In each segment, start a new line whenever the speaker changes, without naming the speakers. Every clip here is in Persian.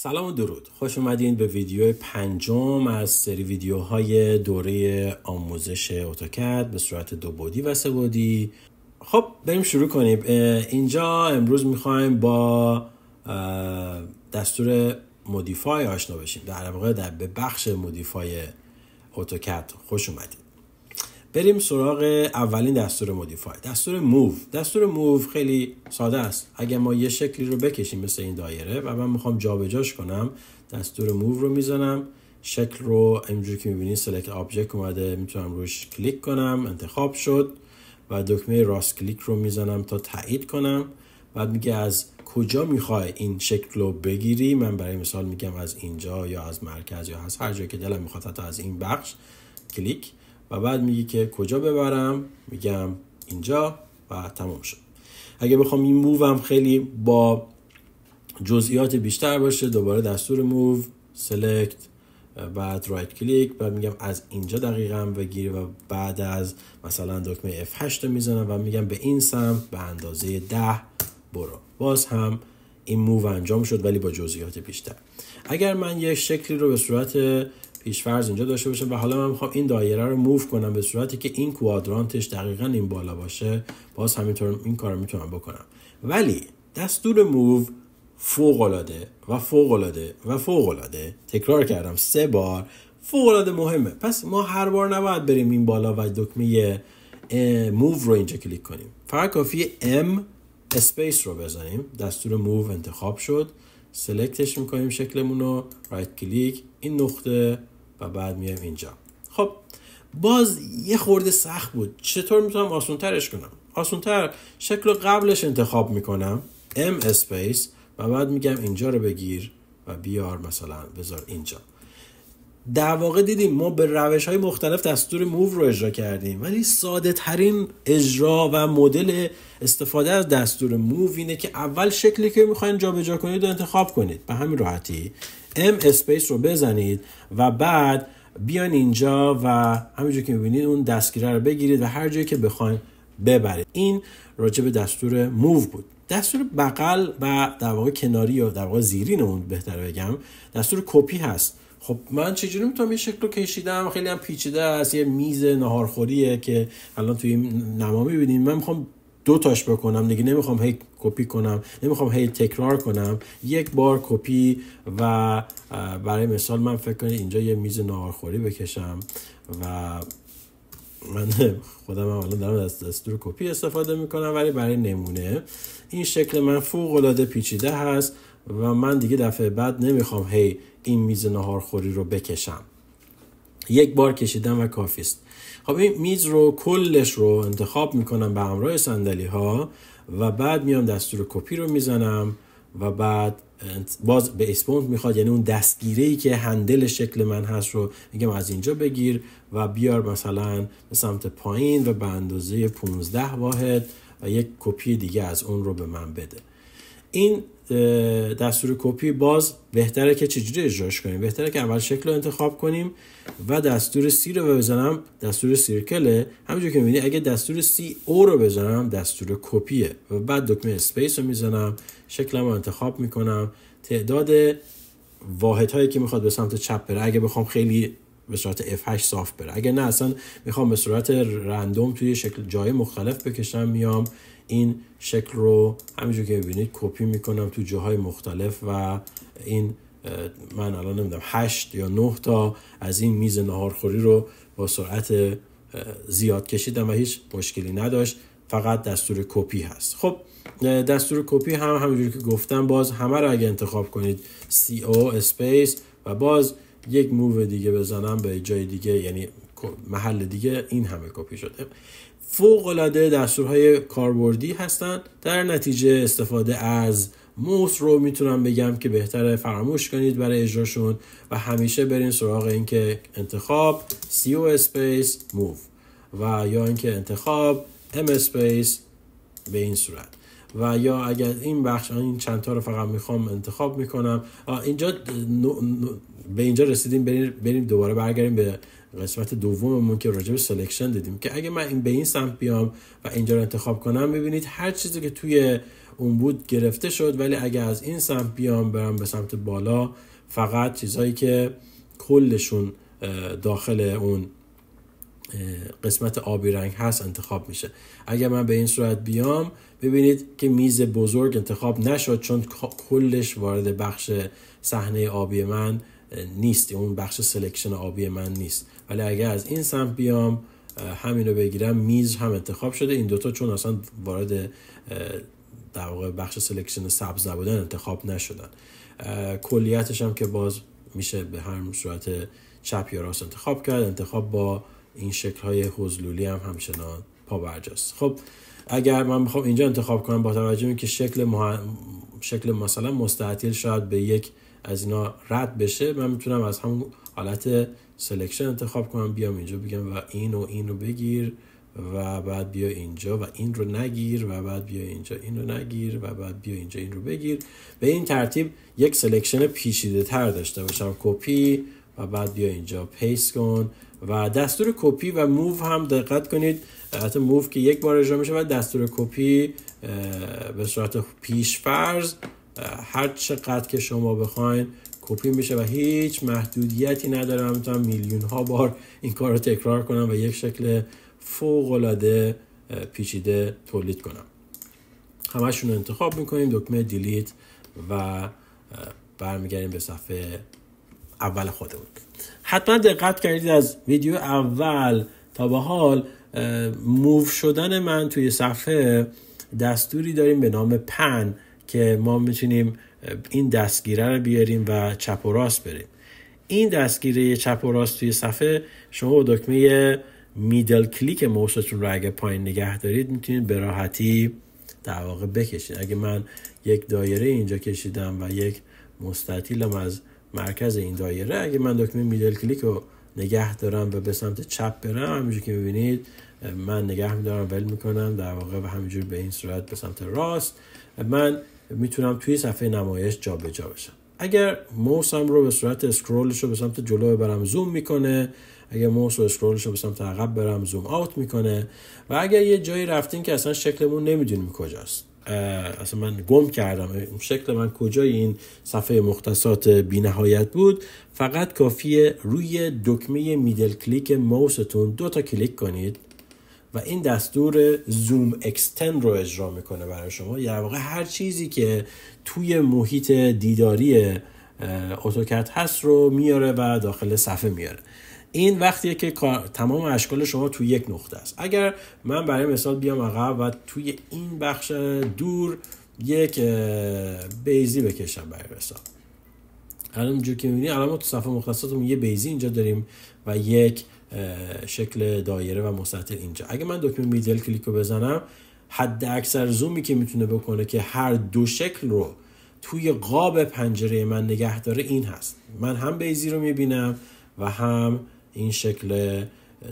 سلام و درود خوش اومدین به ویدیو پنجم از سری ویدیوهای دوره آموزش اتوکد به صورت دو بودی و سه بودی خب بریم شروع کنیم اینجا امروز میخوایم با دستور مودیفای آشنا بشیم در واقع در به بخش مودیفای اتوکد خوش اومدید بریم سراغ اولین دستور مودیفای دستور موو دستور موو خیلی ساده است اگر ما یه شکلی رو بکشیم مثل این دایره و من میخوام جابجاش کنم دستور موو رو میزنم شکل رو اینجور که میبینید سلکت آبجکت اومده میتونم روش کلیک کنم انتخاب شد و دکمه راست کلیک رو میزنم تا تایید کنم بعد میگه از کجا میخوای این شکل رو بگیری من برای مثال میگم از اینجا یا از مرکز یا از هر جایی که دلم میخواد حتی از این بخش کلیک و بعد میگی که کجا ببرم میگم اینجا و تمام شد اگه بخوام این موو هم خیلی با جزئیات بیشتر باشه دوباره دستور موو سلکت بعد رایت کلیک و میگم از اینجا دقیقا بگیر و بعد از مثلا دکمه F8 رو میزنم و میگم به این سمت به اندازه 10 برو باز هم این موو انجام شد ولی با جزئیات بیشتر اگر من یه شکلی رو به صورت پیشفرض اینجا داشته باشه و حالا من میخوام این دایره رو موو کنم به صورتی که این کوادرانتش دقیقا این بالا باشه باز همینطور این کار رو میتونم بکنم ولی دستور موو العاده و العاده و العاده تکرار کردم سه بار العاده مهمه پس ما هر بار نباید بریم این بالا و دکمه موو رو اینجا کلیک کنیم فقط کافی ام اسپیس رو بزنیم دستور موو انتخاب شد سلکتش میکنیم شکلمون رو رایت کلیک این نقطه و بعد میایم اینجا خب باز یه خورده سخت بود چطور میتونم ترش کنم تر شکل قبلش انتخاب میکنم M اسپیس و بعد میگم اینجا رو بگیر و بیار مثلا بذار اینجا در واقع دیدیم ما به روش های مختلف دستور موو رو اجرا کردیم ولی ساده ترین اجرا و مدل استفاده از دستور موو اینه که اول شکلی که میخواین جابجا کنید و انتخاب کنید به همین راحتی ام اسپیس رو بزنید و بعد بیان اینجا و همینجور که میبینید اون دستگیره رو بگیرید و هر جایی که بخواین ببرید این راجع به دستور موو بود دستور بغل و در واقع کناری یا در واقع زیرین اون بهتر بگم دستور کپی هست خب من چجوری میتونم این شکل رو کشیدم خیلی هم پیچیده است یه میز ناهارخوریه که الان توی نما میبینیم من میخوام دو تاش بکنم دیگه نمیخوام هی کپی کنم نمیخوام هی تکرار کنم یک بار کپی و برای مثال من فکر کنم اینجا یه میز ناهارخوری بکشم و من خودم هم الان دارم از دستور کپی استفاده میکنم ولی برای نمونه این شکل من فوق العاده پیچیده هست و من دیگه دفعه بعد نمیخوام هی این میز خوری رو بکشم یک بار کشیدم و کافی است خب این میز رو کلش رو انتخاب میکنم به همراه صندلی ها و بعد میام دستور کپی رو میزنم و بعد باز به اسپوند میخواد یعنی اون دستگیره ای که هندل شکل من هست رو میگم از اینجا بگیر و بیار مثلا به سمت پایین و به اندازه 15 واحد و یک کپی دیگه از اون رو به من بده این دستور کپی باز بهتره که چجوری اجراش کنیم بهتره که اول شکل رو انتخاب کنیم و دستور سی رو بزنم دستور سیرکله همینجور که میبینی اگه دستور سی او رو بزنم دستور کپیه و بعد دکمه اسپیس رو میزنم شکلم رو انتخاب میکنم تعداد واحد هایی که میخواد به سمت چپ بره اگه بخوام خیلی به صورت F8 صاف بره اگه نه اصلا میخوام به صورت رندوم توی شکل جای مختلف بکشم میام این شکل رو همینجور که ببینید کپی میکنم تو جاهای مختلف و این من الان نمیدونم هشت یا نه تا از این میز نهارخوری رو با سرعت زیاد کشیدم و هیچ مشکلی نداشت فقط دستور کپی هست خب دستور کپی هم همینجور که گفتم باز همه رو اگه انتخاب کنید سی او اسپیس و باز یک موو دیگه بزنم به جای دیگه یعنی محل دیگه این همه کپی شده فوقالعاده دستورهای کاربردی هستند در نتیجه استفاده از موس رو میتونم بگم که بهتره فراموش کنید برای اجراشون و همیشه برین سراغ اینکه انتخاب CO اسپیس موو و یا اینکه انتخاب M اسپیس به این صورت و یا اگر این بخش این چند رو فقط میخوام انتخاب میکنم اینجا به اینجا رسیدیم بریم, بریم دوباره برگردیم به قسمت دوممون که راجع به سلکشن دیدیم که اگه من این به این سمت بیام و اینجا رو انتخاب کنم ببینید هر چیزی که توی اون بود گرفته شد ولی اگه از این سمت بیام برم به سمت بالا فقط چیزهایی که کلشون داخل اون قسمت آبی رنگ هست انتخاب میشه اگر من به این صورت بیام ببینید که میز بزرگ انتخاب نشد چون کلش وارد بخش صحنه آبی من نیست اون بخش سلکشن آبی من نیست ولی اگر از این سمت بیام رو بگیرم میز هم انتخاب شده این دوتا چون اصلا وارد در واقع بخش سلکشن سبز نبودن انتخاب نشدن کلیتش هم که باز میشه به هر صورت چپ یا راست انتخاب کرد انتخاب با این شکل های حضلولی هم همچنان برجاست خب اگر من بخوام اینجا انتخاب کنم با توجه که شکل شکل مثلا مستطیل شاید به یک از اینا رد بشه من میتونم از همون حالت سلکشن انتخاب کنم بیام اینجا بگم و این و این رو بگیر و بعد بیا اینجا و این رو نگیر و بعد بیا اینجا این رو نگیر و بعد بیا اینجا این رو بگیر به این ترتیب یک سلکشن پیشیده تر داشته باشم کپی و بعد بیا اینجا پیس کن و دستور کپی و موو هم دقت کنید حتی موو که یک بار اجرا میشه و دستور کپی به صورت پیش فرض هر چقدر که شما بخواین کپی میشه و هیچ محدودیتی نداره من میتونم میلیون ها بار این کار رو تکرار کنم و یک شکل فوق العاده پیچیده تولید کنم همشون رو انتخاب میکنیم دکمه دیلیت و برمیگردیم به صفحه اول خودمون حتما دقت کردید از ویدیو اول تا به حال موف شدن من توی صفحه دستوری داریم به نام پن که ما میتونیم این دستگیره رو بیاریم و چپ و راست بریم این دستگیره چپ و راست توی صفحه شما با دکمه میدل کلیک موستون رو اگه پایین نگه دارید میتونید به راحتی در واقع بکشید اگه من یک دایره اینجا کشیدم و یک مستطیلم از مرکز این دایره اگه من دکمه میدل کلیک رو نگه دارم و به سمت چپ برم همینجور که میبینید من نگه میدارم ول میکنم در واقع و همینجور به این صورت به سمت راست من میتونم توی صفحه نمایش جابجا جا بشم اگر موسم رو به صورت اسکرولش رو به سمت جلو برم زوم میکنه اگر موس و اسکرولش رو به سمت عقب برم زوم آوت میکنه و اگر یه جایی رفتین که اصلا شکلمون نمیدونیم کجاست اصلا من گم کردم شکل من کجای این صفحه مختصات بینهایت بود فقط کافیه روی دکمه میدل کلیک موستون دو تا کلیک کنید و این دستور زوم اکستند رو اجرا میکنه برای شما یعنی واقع هر چیزی که توی محیط دیداری اتوکت هست رو میاره و داخل صفحه میاره این وقتیه که تمام اشکال شما توی یک نقطه است اگر من برای مثال بیام عقب و توی این بخش دور یک بیزی بکشم برای مثال الان که میبینی الان ما تو صفحه مختصاتمون یه بیزی اینجا داریم و یک شکل دایره و مستطیل اینجا اگه من دکمه میدل کلیک رو بزنم حد اکثر زومی که میتونه بکنه که هر دو شکل رو توی قاب پنجره من نگه داره این هست من هم بیزی رو میبینم و هم این شکل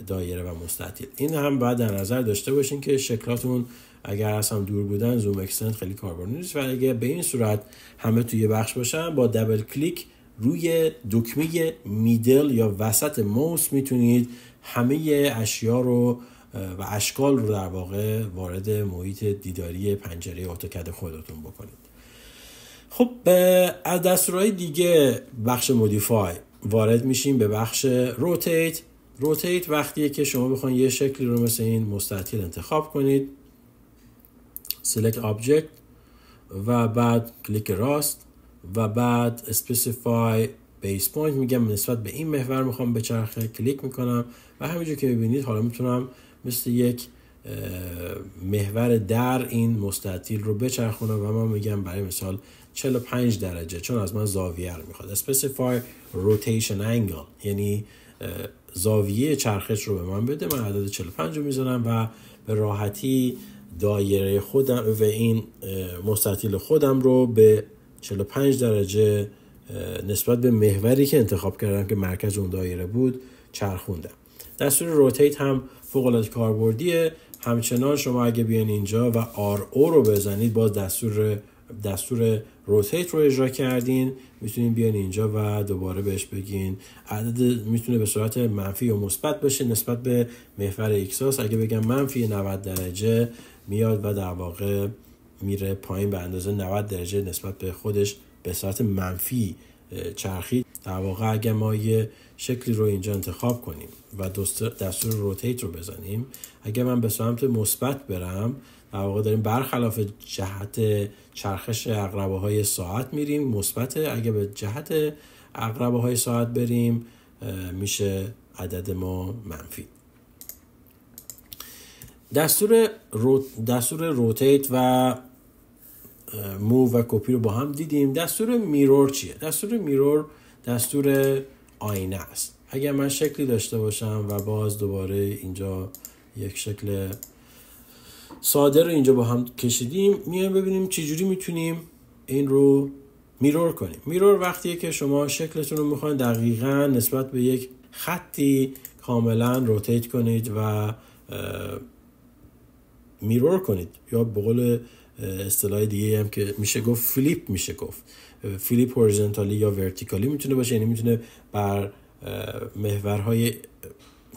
دایره و مستطیل این هم باید در نظر داشته باشین که شکلاتون اگر از دور بودن زوم اکسنت خیلی کاربرد نیست و اگر به این صورت همه توی بخش باشن با دبل کلیک روی دکمه میدل یا وسط موس میتونید همه اشیا رو و اشکال رو در واقع وارد محیط دیداری پنجره اتوکد خودتون بکنید خب از دستورهای دیگه بخش مودیفای وارد میشیم به بخش روتیت روتیت وقتیه که شما بخواید یه شکلی رو مثل این مستطیل انتخاب کنید select آبجکت و بعد کلیک راست و بعد specify base point میگم نسبت به این محور میخوام به چرخه کلیک میکنم و همینجور که میبینید حالا میتونم مثل یک محور در این مستطیل رو بچرخونم و من میگم برای مثال 45 درجه چون از من زاویه رو میخواد specify rotation angle یعنی زاویه چرخش رو به من بده من عدد 45 رو میزنم و به راحتی دایره خودم و این مستطیل خودم رو به 45 درجه نسبت به محوری که انتخاب کردم که مرکز اون دایره بود چرخوندم دستور روتیت هم فوق کاربردیه همچنان شما اگه بیان اینجا و آر او رو بزنید باز دستور دستور روتیت رو اجرا کردین میتونین بیان اینجا و دوباره بهش بگین عدد میتونه به صورت منفی و مثبت باشه نسبت به محور اکساس اگه بگم منفی 90 درجه میاد و در واقع میره پایین به اندازه 90 درجه نسبت به خودش به صورت منفی چرخید در واقع اگر ما یه شکلی رو اینجا انتخاب کنیم و دستور روتیت رو بزنیم اگر من به سمت مثبت برم در واقع داریم برخلاف جهت چرخش اقربه های ساعت میریم مثبت اگر به جهت اقربه های ساعت بریم میشه عدد ما منفی دستور, رو... دستور روتیت و مو و کپی رو با هم دیدیم دستور میرور چیه دستور میرور دستور آینه است اگر من شکلی داشته باشم و باز دوباره اینجا یک شکل ساده رو اینجا با هم کشیدیم میایم ببینیم چجوری میتونیم این رو میرور کنیم میرور وقتیه که شما شکلتون رو میخواین دقیقا نسبت به یک خطی کاملا روتیت کنید و میرور کنید یا به قول اصطلاح دیگه هم که میشه گفت فلیپ میشه گفت فلیپ هورزنتالی یا ورتیکالی میتونه باشه یعنی میتونه بر محورهای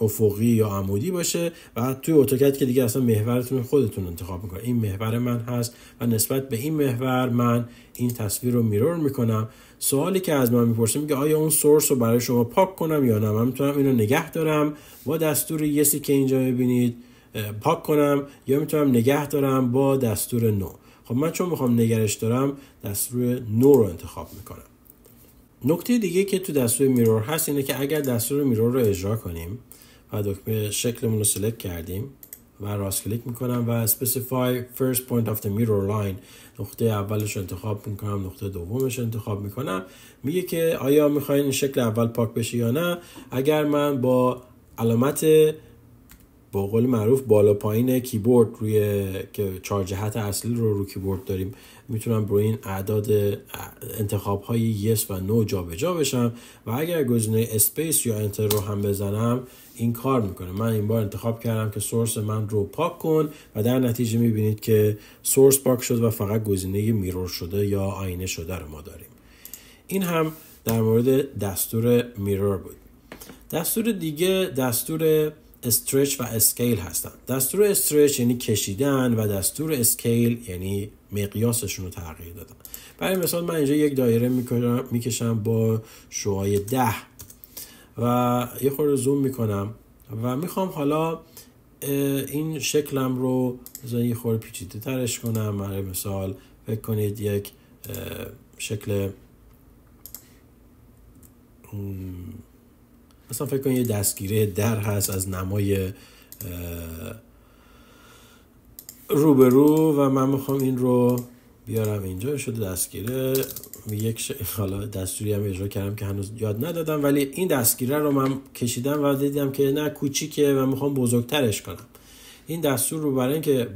افقی یا عمودی باشه و توی اتوکد که دیگه اصلا محورتون خودتون انتخاب میکنه این محور من هست و نسبت به این محور من این تصویر رو میرور میکنم سوالی که از من میپرسه میگه آیا اون سورس رو برای شما پاک کنم یا نه من میتونم اینو نگه دارم با دستور یسی که اینجا میبینید پاک کنم یا میتونم نگه دارم با دستور نو خب من چون میخوام نگرش دارم دستور نو رو انتخاب میکنم نکته دیگه که تو دستور میرور هست اینه که اگر دستور میرور رو اجرا کنیم و دکمه شکلمون رو سلکت کردیم و راست کلیک میکنم و specify first point of the mirror line نقطه اولش انتخاب میکنم نقطه دومش انتخاب میکنم میگه که آیا میخواین این شکل اول پاک بشه یا نه اگر من با علامت به قول معروف بالا پایین کیبورد روی که چهار جهت اصلی رو رو کیبورد داریم میتونم روی این اعداد انتخاب های یس و نو جابجا بشم و اگر گزینه اسپیس یا انتر رو هم بزنم این کار میکنه من این بار انتخاب کردم که سورس من رو پاک کن و در نتیجه میبینید که سورس پاک شد و فقط گزینه میرور شده یا آینه شده رو ما داریم این هم در مورد دستور میرور بود دستور دیگه دستور استرچ و اسکیل هستن دستور استرچ یعنی کشیدن و دستور اسکیل یعنی مقیاسشون رو تغییر دادن برای مثال من اینجا یک دایره میکشم با شوهای ده و یه خورده زوم میکنم و میخوام حالا این شکلم رو یه خورده پیچیده ترش کنم برای مثال فکر کنید یک شکل مثلا فکر کن یه دستگیره در هست از نمای روبرو و من میخوام این رو بیارم اینجا شده دستگیره یک ش... دستوری هم اجرا کردم که هنوز یاد ندادم ولی این دستگیره رو من کشیدم و دیدم که نه کوچیکه و میخوام بزرگترش کنم این دستور رو برای اینکه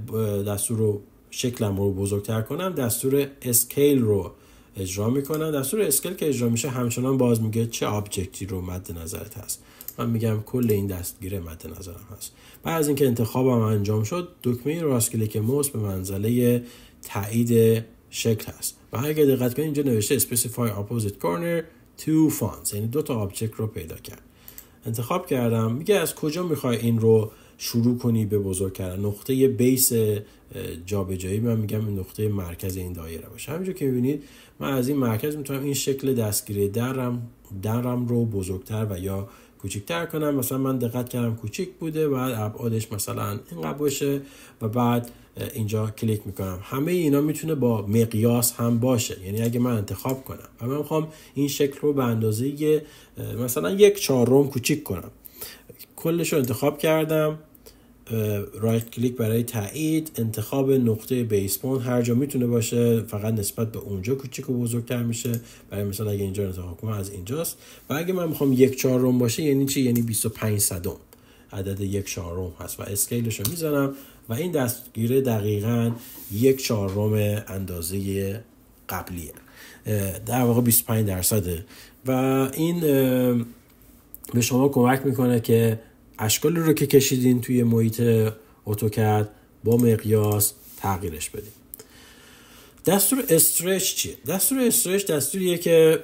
دستور رو شکلم رو بزرگتر کنم دستور اسکیل رو اجرا میکنن دستور اسکل که اجرا میشه همچنان باز میگه چه آبجکتی رو مد نظرت هست من میگم کل این دستگیره مد نظرم هست بعد از اینکه انتخابم انجام شد دکمه راست کلیک موس به منزله تایید شکل هست و اگه دقت کنید اینجا نوشته specify opposite corner to fonts یعنی دو تا آبجکت رو پیدا کرد انتخاب کردم میگه از کجا میخوای این رو شروع کنی به بزرگ کردن نقطه بیس جابجایی من میگم نقطه مرکز این دایره باشه همینجور که میبینید من از این مرکز میتونم این شکل دستگیری درم درم رو بزرگتر و یا کوچیکتر کنم مثلا من دقت کردم کوچیک بوده بعد ابعادش مثلا اینقدر باشه و بعد اینجا کلیک میکنم همه اینا میتونه با مقیاس هم باشه یعنی اگه من انتخاب کنم و من میخوام این شکل رو به اندازه مثلا یک چهارم کوچیک کنم کلش رو انتخاب کردم رایت کلیک برای تایید انتخاب نقطه بیسپون هر جا میتونه باشه فقط نسبت به اونجا کوچیک و بزرگتر میشه برای مثال اگه اینجا انتخاب کنم از اینجاست و اگه من میخوام یک چهارم باشه یعنی چی یعنی 25 صدم عدد یک چهارم هست و اسکیلش رو میزنم و این دستگیره دقیقا یک چهارم اندازه قبلیه در واقع 25 درصده و این به شما کمک میکنه که اشکال رو که کشیدین توی محیط اتوکد با مقیاس تغییرش بدین دستور استرچ چیه دستور استرچ دستوریه که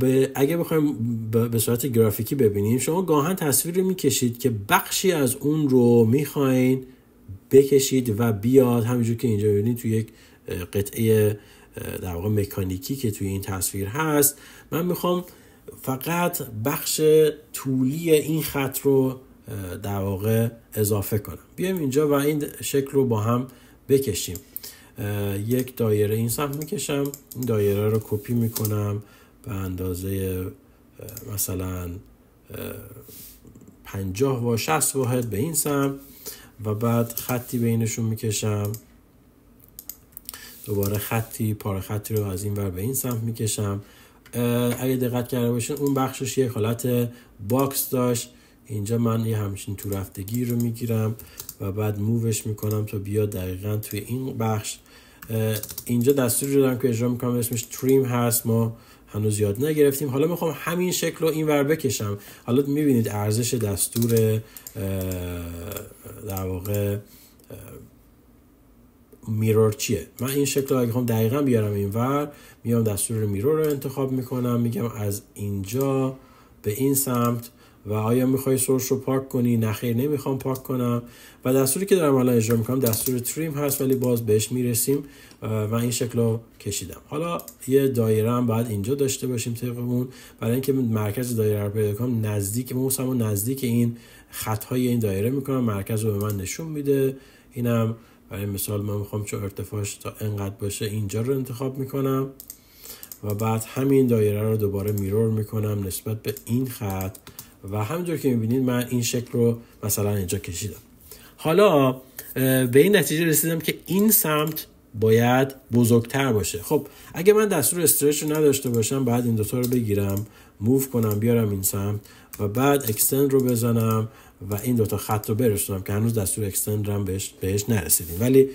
به اگه بخوایم به صورت گرافیکی ببینیم شما گاهن تصویر رو میکشید که بخشی از اون رو میخواین بکشید و بیاد همینجور که اینجا ببینید توی یک قطعه در واقع مکانیکی که توی این تصویر هست من میخوام فقط بخش طولی این خط رو در واقع اضافه کنم بیایم اینجا و این شکل رو با هم بکشیم یک دایره این سمت میکشم این دایره رو کپی میکنم به اندازه مثلا 50 و 60 واحد به این سمت و بعد خطی بینشون میکشم دوباره خطی پاره خطی رو از این ور به این سمت میکشم اگه دقت کرده باشین اون بخشش یه حالت باکس داشت اینجا من یه همچین تو رفتگی رو میگیرم و بعد مووش میکنم تا بیاد دقیقا توی این بخش اینجا دستور رو دارم که اجرا میکنم اسمش تریم هست ما هنوز یاد نگرفتیم حالا میخوام همین شکل رو این ور بکشم حالا میبینید ارزش دستور در واقع میرور چیه من این شکل رو اگه هم دقیقا بیارم این ور میام دستور میرور رو انتخاب میکنم میگم از اینجا به این سمت و آیا میخوای سورس رو پاک کنی نخیر نمیخوام پاک کنم و دستوری که دارم الان اجرا میکنم دستور تریم هست ولی باز بهش میرسیم و این شکل رو کشیدم حالا یه دایره هم باید اینجا داشته باشیم طبق برای اینکه مرکز دایره رو پیدا کنم نزدیک موسم نزدیک این های این دایره میکنم مرکز رو به من نشون میده اینم برای مثال من میخوام چه ارتفاعش تا انقدر باشه اینجا رو انتخاب میکنم و بعد همین دایره رو دوباره میرور میکنم نسبت به این خط و همونجور که میبینید من این شکل رو مثلا اینجا کشیدم حالا به این نتیجه رسیدم که این سمت باید بزرگتر باشه خب اگه من دستور استرچ رو نداشته باشم بعد این دوتا رو بگیرم موو کنم بیارم این سمت و بعد اکستند رو بزنم و این دوتا خط رو برسونم که هنوز دستور اکستند رو بهش, بهش نرسیدیم ولی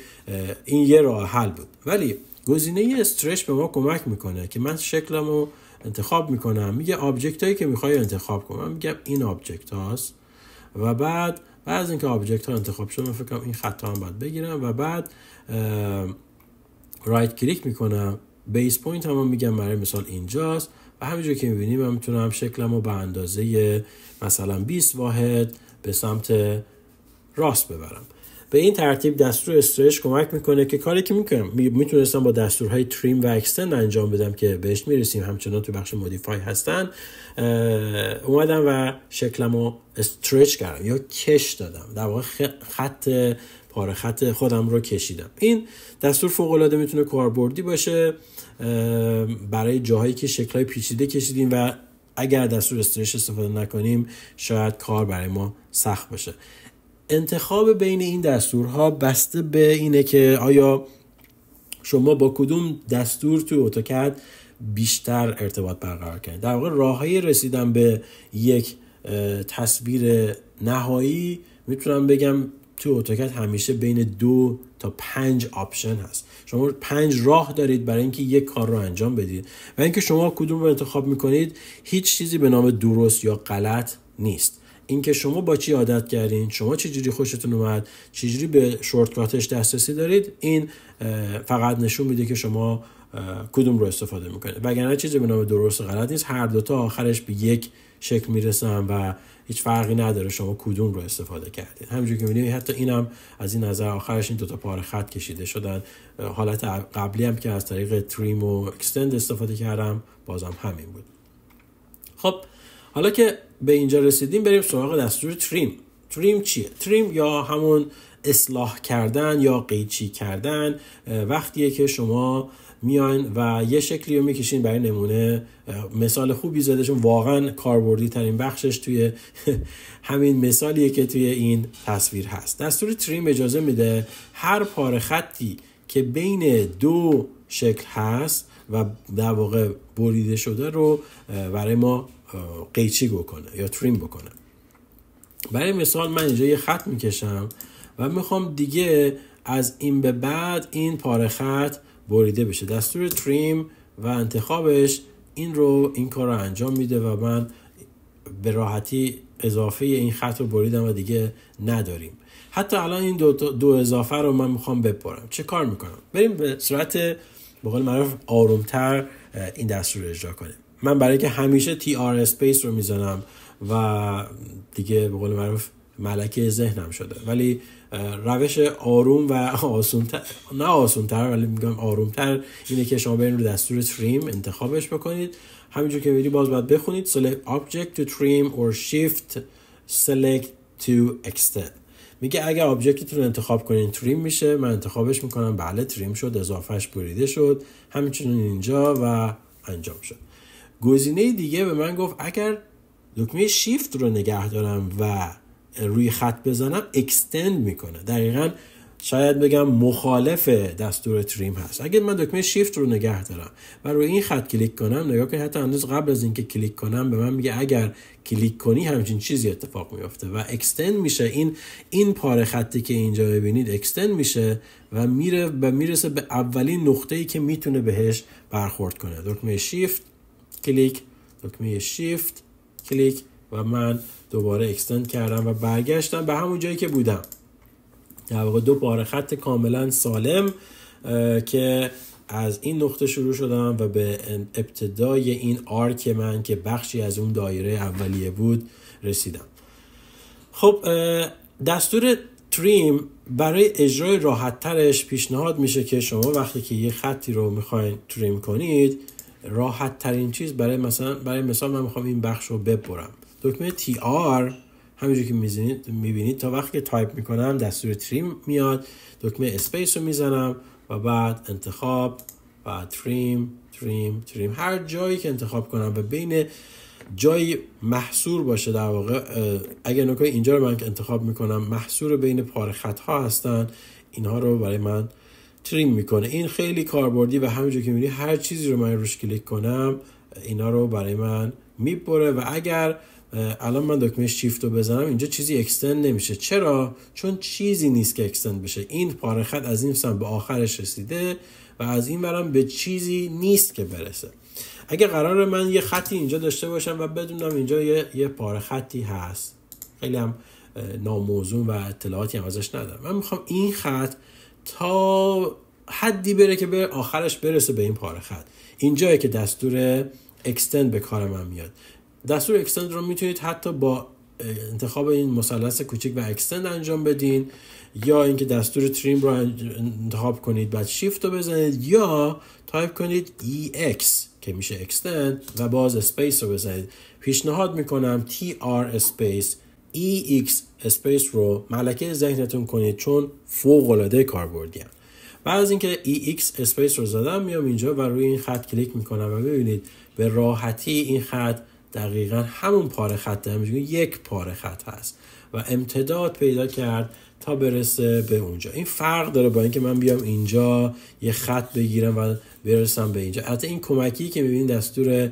این یه راه حل بود ولی گزینه استرچ به ما کمک میکنه که من شکلمو انتخاب میکنم میگه آبجکت هایی که میخوای انتخاب کنم من میگم این آبجکت هاست و بعد بعد از اینکه آبجکت ها انتخاب شد من فکر کنم این خط هم باید بگیرم و بعد رایت کلیک میکنم بیس پوینت هم میگم برای مثال اینجاست و همینجور که میبینی من میتونم شکلم رو به اندازه مثلا 20 واحد به سمت راست ببرم به این ترتیب دستور استرچ کمک میکنه که کاری که میکنم میتونستم با دستورهای تریم و اکستند انجام بدم که بهش میرسیم همچنان تو بخش مودیفای هستن اومدم و شکلم رو استرچ کردم یا کش دادم در واقع خط پاره خط خودم رو کشیدم این دستور فوق العاده میتونه کاربردی باشه برای جاهایی که شکلهای پیچیده کشیدیم و اگر دستور استرش استفاده نکنیم شاید کار برای ما سخت باشه انتخاب بین این دستورها بسته به اینه که آیا شما با کدوم دستور تو اتوکد بیشتر ارتباط برقرار کنید در واقع راه رسیدن به یک تصویر نهایی میتونم بگم تو اتوکد همیشه بین دو تا پنج آپشن هست شما پنج راه دارید برای اینکه یک کار رو انجام بدید و اینکه شما کدوم رو انتخاب میکنید هیچ چیزی به نام درست یا غلط نیست اینکه شما با چی عادت کردین شما چجوری خوشتون اومد چجوری به شورتکاتش دسترسی دارید این فقط نشون میده که شما کدوم رو استفاده میکنید وگرنه چیزی به نام درست و غلط نیست هر دوتا آخرش به یک شکل میرسن و هیچ فرقی نداره شما کدوم رو استفاده کردید همینجور که میبینید حتی اینم از این نظر آخرش این دوتا پاره خط کشیده شدن حالت قبلی هم که از طریق تریم و اکستند استفاده کردم بازم همین بود خب حالا که به اینجا رسیدیم بریم سراغ دستور تریم تریم چیه تریم یا همون اصلاح کردن یا قیچی کردن وقتیه که شما میان و یه شکلی رو میکشین برای نمونه مثال خوبی زده چون واقعا کاربردی ترین بخشش توی همین مثالیه که توی این تصویر هست دستور تریم اجازه میده هر پار خطی که بین دو شکل هست و در واقع بریده شده رو برای ما قیچی بکنه یا تریم بکنه برای مثال من اینجا یه خط میکشم و میخوام دیگه از این به بعد این پاره خط بریده بشه دستور تریم و انتخابش این رو این کار رو انجام میده و من به راحتی اضافه این خط رو بریدم و دیگه نداریم حتی الان این دو, دو اضافه رو من میخوام بپرم چه کار میکنم بریم به صورت به قول معروف آرومتر این دستور رو اجرا کنیم من برای که همیشه تی آر اسپیس رو میزنم و دیگه به قول معروف ملکه ذهنم شده ولی روش آروم و آسونتر نه آسونتر ولی میگم آرومتر اینه که شما برین رو دستور تریم انتخابش بکنید همینجور که ویدیو باز باید بخونید select object to trim or shift select to extend میگه اگر آبجکتتون رو انتخاب کنین تریم میشه من انتخابش میکنم بله تریم شد اضافهش بریده شد همینچنین اینجا و انجام شد گزینه دیگه به من گفت اگر دکمه شیفت رو نگه دارم و روی خط بزنم اکستند میکنه دقیقا شاید بگم مخالف دستور تریم هست اگر من دکمه شیفت رو نگه دارم و روی این خط کلیک کنم نگاه کنید حتی هنوز قبل از اینکه کلیک کنم به من میگه اگر کلیک کنی همچین چیزی اتفاق میفته و اکستند میشه این این پاره خطی که اینجا ببینید اکستند میشه و میره و میرسه به اولین ای که میتونه بهش برخورد کنه دکمه شیفت کلیک دکمه شیفت کلیک و من دوباره اکستند کردم و برگشتم به همون جایی که بودم در واقع دو بار خط کاملا سالم که از این نقطه شروع شدم و به ابتدای این آرک من که بخشی از اون دایره اولیه بود رسیدم خب دستور تریم برای اجرای ترش پیشنهاد میشه که شما وقتی که یه خطی رو میخواین تریم کنید راحت ترین چیز برای مثلا برای مثال من میخوام این بخش رو ببرم دکمه تی آر همینجور که میزنید میبینید تا وقتی که تایپ میکنم دستور تریم میاد دکمه اسپیس رو میزنم و بعد انتخاب و تریم تریم تریم هر جایی که انتخاب کنم و بین جایی محصور باشه در واقع اگر نکنه اینجا رو من که انتخاب میکنم محصور بین پار خط ها هستن اینها رو برای من تریم میکنه این خیلی کاربردی و همینجور که میبینی هر چیزی رو من روش کلیک کنم اینا رو برای من میبره و اگر الان من دکمه شیفت رو بزنم اینجا چیزی اکستند نمیشه چرا چون چیزی نیست که اکستند بشه این پاره خط از این سمت به آخرش رسیده و از این برم به چیزی نیست که برسه اگه قرار من یه خطی اینجا داشته باشم و بدونم اینجا یه, یه پاره خطی هست خیلی هم ناموزون و اطلاعاتی هم ازش ندارم من میخوام این خط تا حدی بره که به آخرش برسه به این پاره خط اینجایی که دستور اکستند به کار من میاد دستور اکستند رو میتونید حتی با انتخاب این مثلث کوچیک و اکستند انجام بدین یا اینکه دستور تریم رو انتخاب کنید بعد شیفت رو بزنید یا تایپ کنید EX که میشه اکستند و باز اسپیس رو بزنید پیشنهاد میکنم TR اسپیس EX Space رو ملکه ذهنتون کنید چون فوق العاده کاربردی بعد از اینکه EX Space رو زدم میام اینجا و روی این خط کلیک میکنم و ببینید به راحتی این خط دقیقا همون پاره خط هم یک پاره خط هست و امتداد پیدا کرد تا برسه به اونجا این فرق داره با اینکه من بیام اینجا یه خط بگیرم و برسم به اینجا حتی این کمکی که میبینید دستور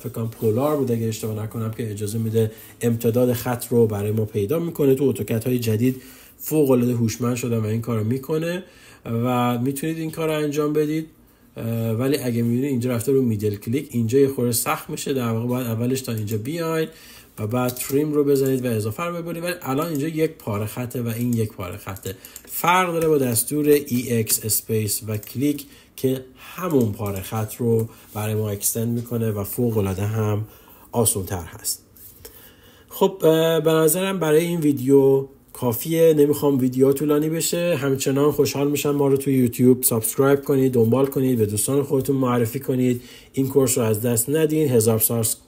فکر کنم پولار بود اگه اشتباه نکنم که اجازه میده امتداد خط رو برای ما پیدا میکنه تو اتوکد های جدید فوق العاده هوشمند شده و این کارو میکنه و میتونید این کار رو انجام بدید ولی اگه میبینید اینجا رفته رو میدل کلیک اینجا یه خورده سخت میشه در واقع باید اولش تا اینجا بیاید و بعد تریم رو بزنید و اضافه رو ببرید ولی الان اینجا یک پاره خطه و این یک پاره خطه فرق داره با دستور EX اسپیس و کلیک که همون پاره خط رو برای ما اکستند میکنه و فوق العاده هم آسون تر هست خب به نظرم برای این ویدیو کافیه نمیخوام ویدیو طولانی بشه همچنان خوشحال میشم ما رو توی یوتیوب سابسکرایب کنید دنبال کنید به دوستان خودتون معرفی کنید این کورس رو از دست ندین هزار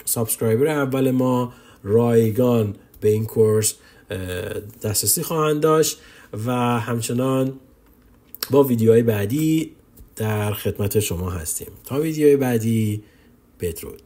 سابسکرایبر اول ما رایگان به این کورس دسترسی خواهند داشت و همچنان با ویدیوهای بعدی در خدمت شما هستیم تا ویدیوی بعدی بدرود